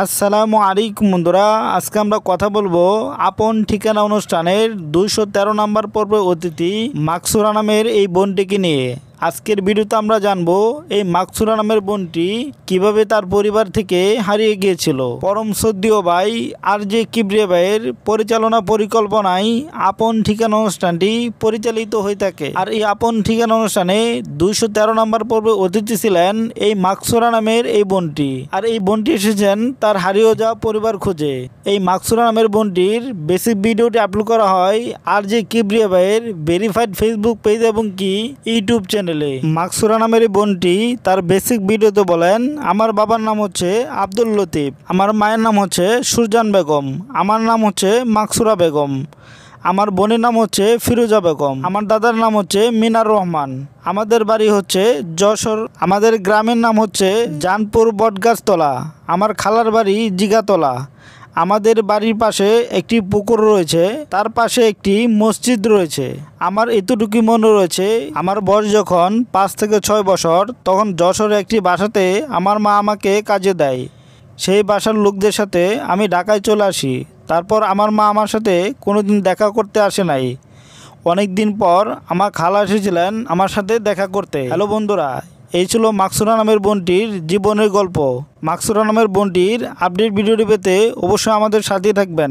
আসসালামু আলাইকুম বন্ধুরা আজকে আমরা কথা বলবো আপন ঠিকানা অনুষ্ঠানের দুইশো তেরো নম্বর পর্বে অতিথি মাকসুরা নামের এই বোনটিকে নিয়ে আজকের ভিডিওতে আমরা জানব এই মাকসুরা নামের বোনটি কিভাবে তার পরিবার থেকে হারিয়ে গিয়েছিল পরম সদ্দীয় ভাই আর যে কিবরিয়া ভাইয়ের পরিচালনা পরিকল্পনায় আপন ঠিকানা অনুষ্ঠানটি পরিচালিত হয়ে থাকে আর এই আপন ঠিকানা অনুষ্ঠানে দুইশো তেরো নম্বর পর্বে অতিথি ছিলেন এই মাকসুরা নামের এই বোনটি আর এই বোনটি এসেছেন তার হারিয়ে যাওয়া পরিবার খুঁজে এই মাকসুরা নামের বোনটির বেসিক ভিডিওটি আপলোড করা হয় আর যে কিবরিয়া ভাইয়ের ভেরিফাইড ফেসবুক পেজ এবং কি ইউটিউব চ্যানেল মডেলে মাকসুরা নামের বোনটি তার বেসিক ভিডিওতে বলেন আমার বাবার নাম হচ্ছে আব্দুল লতিফ আমার মায়ের নাম হচ্ছে সুরজান বেগম আমার নাম হচ্ছে মাকসুরা বেগম আমার বোনের নাম হচ্ছে ফিরোজা বেগম আমার দাদার নাম হচ্ছে মিনার রহমান আমাদের বাড়ি হচ্ছে যশোর আমাদের গ্রামের নাম হচ্ছে জানপুর বটগাছতলা আমার খালার বাড়ি জিগাতলা আমাদের বাড়ির পাশে একটি পুকুর রয়েছে তার পাশে একটি মসজিদ রয়েছে আমার এতটুকু মনে রয়েছে আমার বয়স যখন পাঁচ থেকে ছয় বছর তখন যশোরে একটি বাসাতে আমার মা আমাকে কাজে দেয় সেই বাসার লোকদের সাথে আমি ঢাকায় চলে আসি তারপর আমার মা আমার সাথে কোনোদিন দেখা করতে আসে নাই অনেক দিন পর আমার খালা এসেছিলেন আমার সাথে দেখা করতে হ্যালো বন্ধুরা এই ছিল মাকসুরা নামের বোনটির জীবনের গল্প মাকসুরা নামের বোনটির আপডেট ভিডিওটি পেতে অবশ্যই আমাদের সাথেই থাকবেন